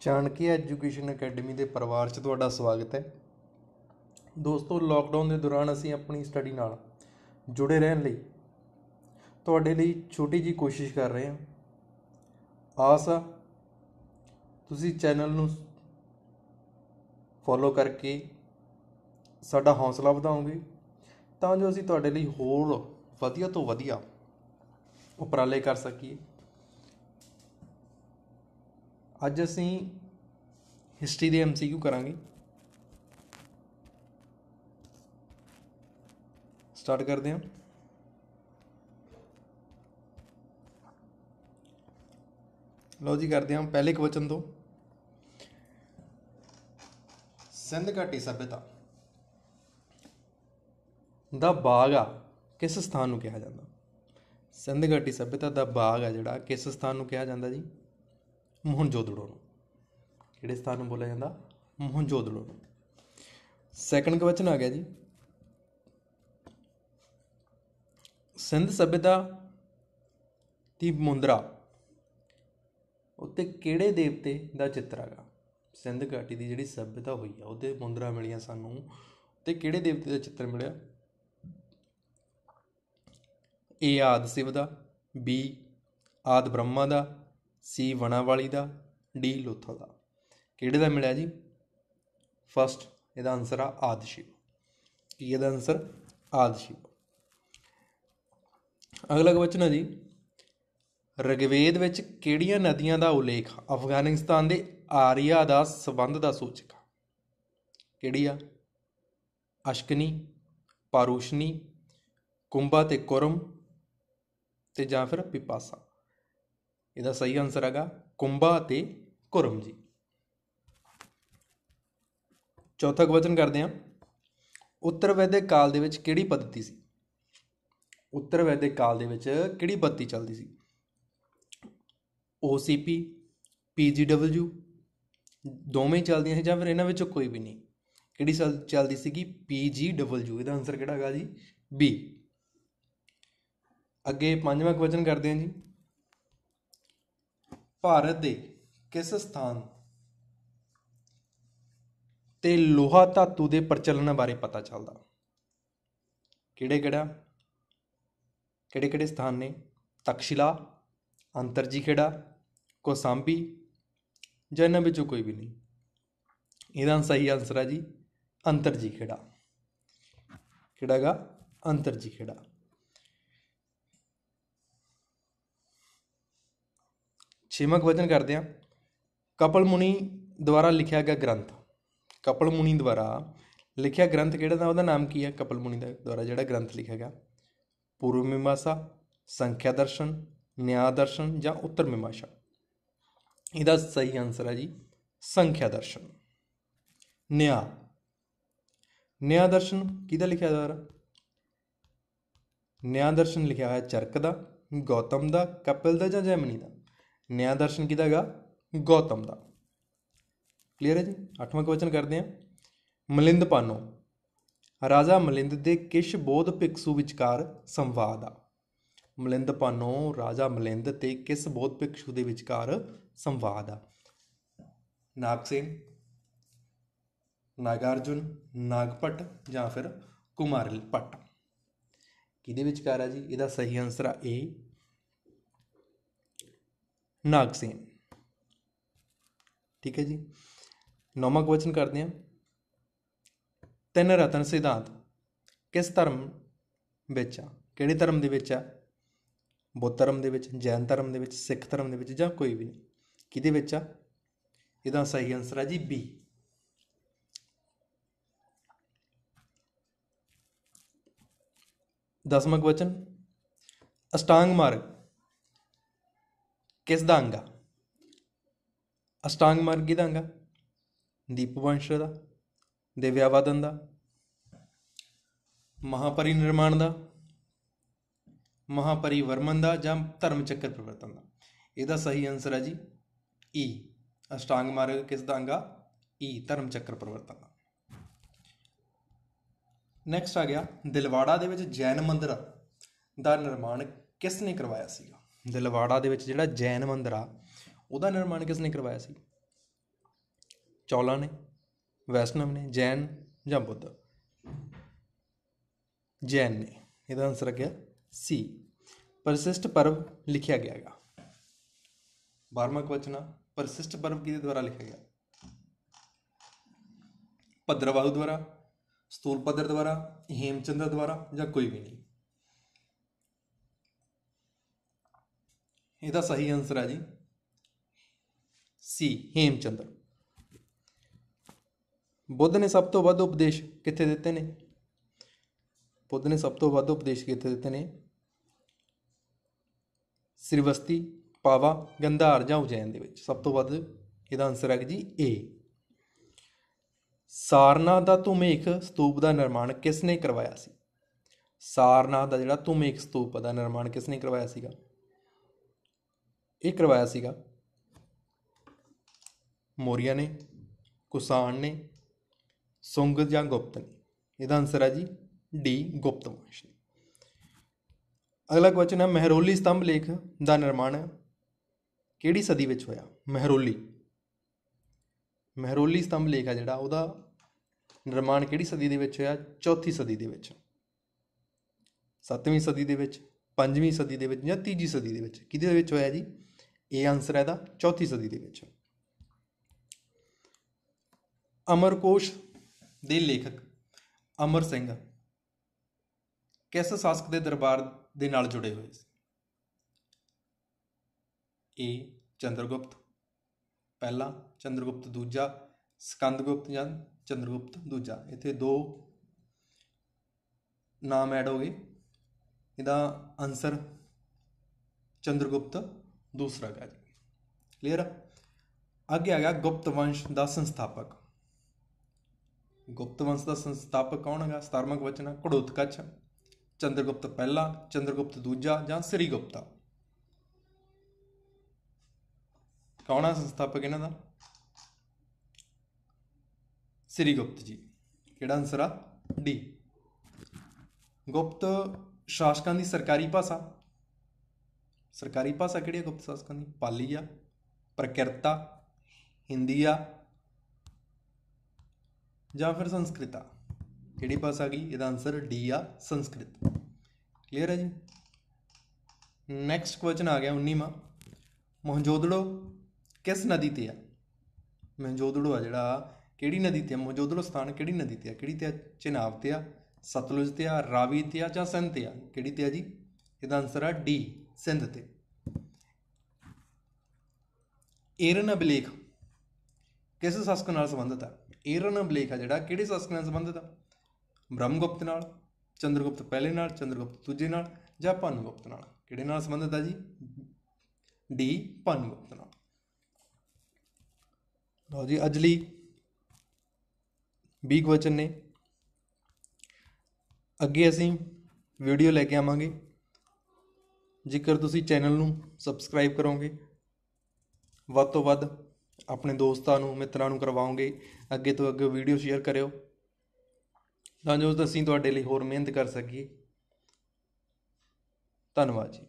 ਚਾਣਕੀ education academy ਦੇ ਪਰਿਵਾਰ 'ਚ ਤੁਹਾਡਾ ਸਵਾਗਤ ਹੈ ਦੋਸਤੋ ਲਾਕਡਾਊਨ ਦੇ ਦੌਰਾਨ ਅਸੀਂ ਆਪਣੀ ਸਟੱਡੀ ਨਾਲ ਜੁੜੇ ਰਹਿਣ ਲਈ ਤੁਹਾਡੇ ਲਈ ਛੋਟੀ ਜੀ ਕੋਸ਼ਿਸ਼ ਕਰ ਰਹੇ ਹਾਂ ਆਸ ਆ ਤੁਸੀਂ ਚੈਨਲ ਨੂੰ ਫੋਲੋ ਕਰਕੇ ਸਾਡਾ ਹੌਸਲਾ ਵਧਾਓਗੇ ਤਾਂ ਜੋ ਅਸੀਂ ਤੁਹਾਡੇ ਲਈ ਹੋਰ ਵਧੀਆ ਤੋਂ ਵਧੀਆ ਉਪਰਾਲੇ ਕਰ ਸਕੀਏ ਅੱਜ ਅਸੀਂ ਹਿਸਟਰੀ ਦੇ ਐਮਸੀਕਿਊ ਕਰਾਂਗੇ ਸਟਾਰਟ ਕਰਦੇ ਹਾਂ ਲਓ ਜੀ ਕਰਦੇ ਹਾਂ ਪਹਿਲੇ ਕਵਚਨ ਤੋਂ ਸਿੰਧ ਘਾਟੀ ਸਭਿਅਤਾ ਦਾ ਬਾਗ ਆ ਕਿਸ ਸਥਾਨ ਨੂੰ ਕਿਹਾ ਜਾਂਦਾ ਸਿੰਧ ਘਾਟੀ ਸਭਿਅਤਾ ਦਾ ਬਾਗ ਆ ਜਿਹੜਾ ਕਿਸ ਸਥਾਨ ਨੂੰ ਕਿਹਾ ਜਾਂਦਾ ਜੀ ਮੋਹਨਜੋਦੜੋ ਨੂੰ ਕਿਹੜੇ ਸਥਾਨ ਨੂੰ ਬੋਲਿਆ ਜਾਂਦਾ ਮੋਹਨਜੋਦੜੋ ਨੂੰ ਸੈਕੰਡ ਕੁਐਸਚਨ ਆ ਗਿਆ ਜੀ ਸਿੰਧ ਸਭਿਤਾ ਦੀ ਮੁੰਦਰਾ ਉੱਤੇ ਕਿਹੜੇ ਦੇਵਤੇ ਦਾ ਚਿੱਤਰ ਹੈਗਾ ਸਿੰਧ ਘਾਟੀ ਦੀ ਜਿਹੜੀ ਸਭਿਤਾ ਹੋਈ ਆ ਉਹਦੇ ਮੁੰਦਰਾ ਮਿਲੀਆਂ ਸਾਨੂੰ ਤੇ ਕਿਹੜੇ ਦੇਵਤੇ ਦਾ ਚਿੱਤਰ ਮਿਲਿਆ ਏ ਆਦ ਸਿਵ ਦਾ ਬੀ ਆਦ ਬ੍ਰਹਮਾ ਦਾ ਸੀ ਵਣਾਵਾਲੀ ਦਾ ਡੀ ਲੋਥਾ ਦਾ ਕਿਹੜੇ ਦਾ ਮਿਲਿਆ ਜੀ ਫਸਟ ਇਹਦਾ ਆਨਸਰ ਆ ਆਦਿਸ਼ੀ ਕੀ ਇਹਦਾ ਆਨਸਰ ਆਦਿਸ਼ੀ ਅਗਲਾ ਕੁਐਸਚਨ ਹੈ ਜੀ ਰਗਵੇਦ ਵਿੱਚ ਕਿਹੜੀਆਂ ਨਦੀਆਂ ਦਾ ਉਲੇਖ ਅਫਗਾਨਿਸਤਾਨ ਦੇ ਆਰੀਆ ਦਾ ਸਬੰਧ ਦਾ ਸੂਚਕ ਹੈ ਕਿਹੜੀ ਆ ਅਸ਼ਕਨੀ ਪਾਰੂਸ਼ਨੀ ਕੁੰਭਾ ਤੇ ਕੁਰਮ ਤੇ ਜਾਂ ਫਿਰ ਪਿਪਾਸਾ ਇਹਦਾ ਸਹੀ ਆਨਸਰ ਹੈਗਾ ਕੁੰਬਾ ਤੇ ਕੁਰਮ ਜੀ ਚੌਥਾ ਕੁਐਸਚਨ ਕਰਦੇ ਹਾਂ ਉੱਤਰ ਵੈਦਿਕ ਕਾਲ ਦੇ ਵਿੱਚ ਕਿਹੜੀ ਪੱਧਤੀ ਸੀ ਉੱਤਰ ਵੈਦਿਕ ਕਾਲ ਦੇ ਵਿੱਚ ਕਿਹੜੀ ਪੱਧਤੀ ਚੱਲਦੀ ਸੀ OCP PGW ਦੋਵੇਂ ਚੱਲਦੀਆਂ ਸੀ ਜਾਂ ਫਿਰ ਇਹਨਾਂ ਵਿੱਚੋਂ ਕੋਈ ਵੀ ਨਹੀਂ ਕਿਹੜੀ ਚੱਲਦੀ ਸੀਗੀ PGW ਇਹਦਾ ਆਨਸਰ ਕਿਹੜਾ ਹੈਗਾ ਜੀ B ਅੱਗੇ ਪੰਜਵਾਂ ਕਵਚਨ ਕਰਦੇ ਹਾਂ ਜੀ ਭਾਰਤ ਦੇ ਕਿਸ ਸਥਾਨ ਤੇ ਲੋਹਾ ਧਾਤੂ ਦੇ ਪ੍ਰਚਲਨ ਬਾਰੇ ਪਤਾ ਚੱਲਦਾ ਕਿਹੜੇ ਕਿਹੜਾ ਕਿਹੜੇ ਕਿਹੜੇ ਸਥਾਨ ਨੇ ਤਕਸ਼ਿਲਾ ਅੰਤਰਜੀ ਖੇੜਾ ਕੋਸਾਂਬੀ ਜਾਂ ਇਹਨਾਂ ਵਿੱਚੋਂ ਕੋਈ ਵੀ ਨਹੀਂ ਇਹਦਾ ਸਹੀ ਆਨਸਰ ਹੈ ਜੀ ਅੰਤਰਜੀ ਖੇੜਾ ਕਿਹੜਾਗਾ ਅੰਤਰਜੀ ਖੇੜਾ ਛੇਵਾਂ ਕਵਚਨ ਕਰਦੇ ਹਾਂ ਕਪਲ ਮੁਨੀ ਦੁਆਰਾ ਲਿਖਿਆ ਗਿਆ ਗ੍ਰੰਥ ਕਪਲ ਮੁਨੀ ਦੁਆਰਾ ਲਿਖਿਆ ਗ੍ਰੰਥ ਕਿਹੜਾ ਦਾ ਉਹਦਾ ਨਾਮ ਕੀ ਹੈ ਕਪਲ ਮੁਨੀ ਦਾ ਦੁਆਰਾ ਜਿਹੜਾ ਗ੍ਰੰਥ ਲਿਖਿਆ ਗਿਆ ਪੂਰਵ ਮੀਮਾਸਾ ਸੰਖਿਆ ਦਰਸ਼ਨ ਨਿਆ ਦਰਸ਼ਨ ਜਾਂ ਉੱਤਰ ਮੀਮਾਸਾ ਇਹਦਾ ਸਹੀ ਆਨਸਰ ਹੈ ਜੀ ਸੰਖਿਆ ਦਰਸ਼ਨ ਨਿਆ ਨਿਆ ਦਰਸ਼ਨ ਕਿਹਦਾ ਲਿਖਿਆ ਦੁਆਰਾ ਨਿਆ ਦਰਸ਼ਨ ਲਿਖਿਆ ਹੋਇਆ ਚਰਕ ਦਾ ਗੌਤਮ ਦਾ ਕਪਿਲ ਦਾ ਜਾਂ ਜੈਮਨੀ ਦਾ ਨਿਆ ਦਰਸ਼ਨ ਕਿਹਦਾ ਹੈਗਾ ਗੌਤਮ ਦਾ ਕਲੀਅਰ ਹੈ ਜੀ ਅੱਠਵਾਂ ਕੁਐਸਚਨ ਕਰਦੇ ਹਾਂ ਮਲਿੰਦ ਪਾਨੋ ਰਾਜਾ ਮਲਿੰਦ ਦੇ ਕਿਸ਼ ਬੋਧ ਭਿਕਸ਼ੂ ਵਿਚਕਾਰ ਸੰਵਾਦ ਆ ਮਲਿੰਦ ਪਾਨੋ ਰਾਜਾ ਮਲਿੰਦ ਤੇ ਕਿਸ ਬੋਧ ਭਿਕਸ਼ੂ ਦੇ ਵਿਚਕਾਰ ਸੰਵਾਦ ਆ ਨਾਗਸੇਨ ਨਾਗਾਰਜੁਨ ਨਾਗਪਟ ਜਾਂ ਫਿਰ ਕੁਮਾਰਿਲ ਪਟ ਕਿਹਦੇ ਵਿਚਕਾਰ ਆ ਜੀ ਇਹਦਾ ਸਹੀ ਆਨਸਰ ਆ ਏ ਨਾਗਸੇਨ ਠੀਕ ਹੈ ਜੀ ਨੌਵਾਂ ਕੁਐਸਚਨ ਕਰਦੇ ਹਾਂ ਤਿੰਨ ਰਤਨ ਸਿਧਾਂਤ ਕਿਸ ਧਰਮ ਵਿੱਚ ਆ ਕਿਹੜੇ ਧਰਮ ਦੇ ਵਿੱਚ ਆ ਬੁੱਧ ਧਰਮ ਦੇ ਵਿੱਚ ਜੈਨ ਧਰਮ ਦੇ ਵਿੱਚ ਸਿੱਖ ਧਰਮ ਦੇ ਵਿੱਚ ਜਾਂ ਕੋਈ ਵੀ ਨਹੀਂ ਕਿਹਦੇ ਵਿੱਚ ਆ ਇਹਦਾ ਸਹੀ ਆਨਸਰ ਹੈ ਜੀ ਬੀ ਦਸਮਕ ਵਚਨ ਅਸ਼ਟਾਂਗ ਮਾਰਗ ਕਿਸ ਦਾ ਅੰਗ ਆ ਅਸ਼ਟਾਂਗ ਮਾਰਗੀ ਦਾ ਅੰਗ ਆ ਦੀਪਵੰਸ਼ ਦਾ ਦੇਵਿਆਵਾਦਨ ਦਾ ਮਹਾਪਰਿਨਿਰਮਾਣ ਦਾ ਮਹਾਪਰਿਵਰਮਨ ਦਾ ਜਾਂ ਧਰਮ ਚੱਕਰ ਪਰਿਵਰਤਨ ਦਾ ਇਹਦਾ ਸਹੀ ਆਨਸਰ ਹੈ ਜੀ ਈ e. ਅਸ਼ਟਾਂਗ ਮਾਰਗ ਕਿਸ ਦਾ ਅੰਗ ਆ ਈ e, ਧਰਮ ਚੱਕਰ ਪਰਿਵਰਤਨ ਦਾ ਨੈਕਸਟ ਆ ਗਿਆ ਦਿਲਵਾੜਾ ਦੇ ਵਿੱਚ ਜੈਨ ਮੰਦਿਰ ਦਾ ਨਿਰਮਾਣ ਕਿਸ ਨੇ ਕਰਵਾਇਆ ਸੀ ਦਿਲਵਾੜਾ ਦੇ ਵਿੱਚ ਜਿਹੜਾ ਜੈਨ ਮੰਦਿਰ ਆ ਉਹਦਾ ਨਿਰਮਾਣ ਕਿਸ ਨੇ ਕਰਵਾਇਆ ਸੀ ਚੌਲਾ ਨੇ ਵੈਸ਼ਨਵ ਨੇ ਜੈਨ ਜਾਂ ਬੁੱਧ ਜੈਨ ਨੇ ਇਹਦਾ ਆਨਸਰ ਆ ਸੀ ਪਰਸਿਸਟ ਪਰਵ ਲਿਖਿਆ ਗਿਆ ਹੈਗਾ 12ਵਾਂ ਕੁਐਸਚਨ ਪਰਸਿਸਟ ਪਰਵ ਕਿਹਦੇ ਦੁਆਰਾ ਲਿਖਿਆ ਗਿਆ ਭਦਰਵਾਹੂ ਦੁਆਰਾ ਪਦਰ ਦੁਆਰਾ ਹੇਮਚੰਦਰ ਦੁਆਰਾ ਜਾਂ ਕੋਈ ਵੀ ਨਹੀਂ ਇਹਦਾ ਸਹੀ ਆਨਸਰ ਹੈ ਜੀ ਸੀ ਹੇਮਚੰਦਰ ਬੁੱਧ ਨੇ ਸਭ ਤੋਂ ਵੱਧ ਉਪਦੇਸ਼ ਕਿੱਥੇ ਦਿੱਤੇ ਨੇ ਬੁੱਧ ਨੇ ਸਭ ਤੋਂ ਵੱਧ ਉਪਦੇਸ਼ ਕਿੱਥੇ ਦਿੱਤੇ ਨੇ ਸ੍ਰੀਵਸਤੀ ਪਾਵਾ ਗੰਧਾਰ ਜਾਂ ਉਜੈਨ ਦੇ ਵਿੱਚ ਸਭ ਤੋਂ ਵੱਧ ਇਹਦਾ ਆਨਸਰ ਹੈ ਜੀ ਏ ਸਾਰਨਾ ਦਾ ਤੁਮੇਖ ਸਤੂਪ ਦਾ ਨਿਰਮਾਣ ਕਿਸ ਨੇ ਕਰਵਾਇਆ ਸੀ ਸਾਰਨਾ ਦਾ ਜਿਹੜਾ ਤੁਮੇਖ ਸਤੂਪ ਦਾ ਨਿਰਮਾਣ ਕਿਸ ਨੇ ਕਰਵਾਇਆ ਸੀਗਾ ਇਹ ਕਰਵਾਇਆ ਸੀਗਾ ਮੋਰੀਆ ਨੇ ਕੁਸਾਨ ਨੇ ਸੁੰਗ ਜਾਂ ਗੁਪਤ ਨੇ ਇਹਦਾ ਆਨਸਰ ਹੈ ਜੀ ਡੀ ਗੁਪਤ ਵੰਸ਼ ਨੇ ਅਗਲਾ ਕੁਐਸਚਨ ਹੈ ਮਹਿਰੋਲੀ ਸਤੰਭ ਲੇਖ ਦਾ ਨਿਰਮਾਣ ਕਿਹੜੀ ਸਦੀ ਵਿੱਚ ਹੋਇਆ ਮਹਿਰੋਲੀ ਮਹਿਰੋਲੀ ਸਤੰਭ ਲੇਖ ਹੈ ਜਿਹੜਾ ਉਹਦਾ ਨਿਰਮਾਣ ਕਿਹੜੀ ਸਦੀ ਦੇ ਵਿੱਚ ਹੋਇਆ ਚੌਥੀ ਸਦੀ ਦੇ ਵਿੱਚ 7ਵੀਂ ਸਦੀ ਦੇ ਵਿੱਚ 5ਵੀਂ ਸਦੀ ਦੇ ਵਿੱਚ ਜਾਂ 3ਜੀ ਸਦੀ ਦੇ ਵਿੱਚ ਕਿਹਦੇ ਵਿੱਚ ਹੋਇਆ ਜੀ ਇਹ ਆਨਸਰ ਹੈ ਦਾ ਚੌਥੀ ਸਦੀ ਦੇ ਵਿੱਚ ਅਮਰਕੋਸ਼ ਦੇ ਲੇਖਕ ਅਮਰ ਸਿੰਘ ਕਿਸ ਸ਼ਾਸਕ ਦੇ ਦਰਬਾਰ ਦੇ ਨਾਲ ਜੁੜੇ ਹੋਏ ਸੀ ਇਹ ਚੰਦਰਗੁਪਤ ਪਹਿਲਾ ਚੰਦਰਗੁਪਤ ਦੂਜਾ ਸਕੰਦਗੁਪਤ ਜਾਂ ਚੰਦਰਗੁਪਤ ਦੂਜਾ ਇੱਥੇ ਦੋ ਨਾਮ ਐਡ ਹੋ ਗਏ ਇਹਦਾ ਆਨਸਰ ਚੰਦਰਗੁਪਤ ਦੂਸਰਾ ਗੱਲ ਕਲੀਅਰ ਅੱਗੇ ਆ ਗਿਆ ਗੁਪਤ ਵੰਸ਼ ਦਾ ਸੰਸਥਾਪਕ ਗੁਪਤ ਵੰਸ਼ ਦਾ ਸੰਸਥਾਪਕ ਕੌਣ ਹੈਗਾ 17ਵਾਂ ਵਚਨ ਘੜੋਤਕਚ ਚੰਦਰਗੁਪਤ ਪਹਿਲਾ ਚੰਦਰਗੁਪਤ ਦੂਜਾ ਜਾਂ ਸ੍ਰੀਗੁਪਤਾ ਕੌਣ ਆ ਸੰਸਥਾਪਕ ਇਹਨਾਂ ਦਾ ਸ੍ਰੀਗੁਪਤ ਜੀ ਕਿਹੜਾ ਆਨਸਰ ਆ ਡੀ ਗੁਪਤ ਸ਼ਾਸਕਾਂ ਦੀ ਸਰਕਾਰੀ ਭਾਸ਼ਾ ਸਰਕਾਰੀ ਭਾਸ਼ਾ ਕਿਹੜੀ ਹੈ ਗੁਪਤ ਸ਼ਾਸਕਾਂ ਦੀ ਪਾਲੀ ਆ ਪ੍ਰਕਿਰਤਾ ਹਿੰਦੀ ਆ ਜਾਂ ਫਿਰ ਸੰਸਕ੍ਰਿਤ ਕਿਹੜੀ ਭਾਸ਼ਾ ਗਈ ਇਹਦਾ ਆਨਸਰ ਡੀ ਆ ਸੰਸਕ੍ਰਿਤ ਕਲੀਅਰ ਹੈ ਜੀ ਨੈਕਸਟ ਕੁਐਸਚਨ ਆ ਗਿਆ 19ਵਾਂ ਮੋਹਨਜੋਦੜੋ ਕਿਸ ਨਦੀ ਤੇ ਆ ਮੋਹਨਜੋਦੜੋ ਆ ਜਿਹੜਾ ਕਿਹੜੀ ਨਦੀ ਤੇ ਆ ਸਥਾਨ ਕਿਹੜੀ ਨਦੀ ਤੇ ਆ ਕਿਹੜੀ ਤੇ ਆ ਚਨਾਬ ਤੇ ਆ ਸਤਲੁਜ ਤੇ ਆ ਰਾਵੀ ਤੇ ਆ ਜਾਂ ਸਿੰਧ ਤੇ ਆ ਕਿਹੜੀ ਤੇ ਆ ਜੀ ਇਹਦਾ ਆਨਸਰ ਆ ਡੀ सिंध ते ਏਰਨ ਅਭਿਲੇਖ ਕਿਸ ਸ਼ਾਸਕ ਨਾਲ ਸੰਬੰਧਤ ਹੈ ਏਰਨ ਅਭਿਲੇਖ ਹੈ ਜਿਹੜਾ ਕਿਹੜੇ ਸ਼ਾਸਕ ਨਾਲ ਸੰਬੰਧਤ ਹੈ ਬ੍ਰਹਮਗੁਪਤ ਨਾਲ ਚੰద్రਗੁਪਤ ਪਹਿਲੇ ਨਾਲ ਚੰద్రਗੁਪਤ ਦੂਜੇ ਨਾਲ ਜਾਂ ਭਾਨੂਗੁਪਤ ਨਾਲ ਕਿਹੜੇ ਨਾਲ ਸੰਬੰਧਤ ਹੈ ਜੀ ਡੀ ਭਾਨੂਗੁਪਤ ਨਾਲ ਲਓ ਜੀ ਅਜਲੀ ਬੀਗ ਵਚਨ ਨੇ ਅੱਗੇ ਅਸੀਂ ਵੀਡੀਓ ਲੈ ਕੇ ਆਵਾਂਗੇ ਜੇਕਰ ਤੁਸੀਂ ਚੈਨਲ ਨੂੰ ਸਬਸਕ੍ਰਾਈਬ ਕਰੋਗੇ ਵੱਧ ਤੋਂ ਵੱਧ ਆਪਣੇ ਦੋਸਤਾਂ ਨੂੰ ਮਿੱਤਰਾਂ ਨੂੰ ਕਰਵਾਓਗੇ ਅੱਗੇ ਤੋਂ ਅੱਗੇ ਵੀਡੀਓ ਸ਼ੇਅਰ ਕਰਿਓ ਤਾਂ ਜੋ ਅਸੀਂ ਤੁਹਾਡੇ ਲਈ ਹੋਰ ਮਿਹਨਤ ਕਰ ਸਕੀਏ ਧੰਨਵਾਦ ਜੀ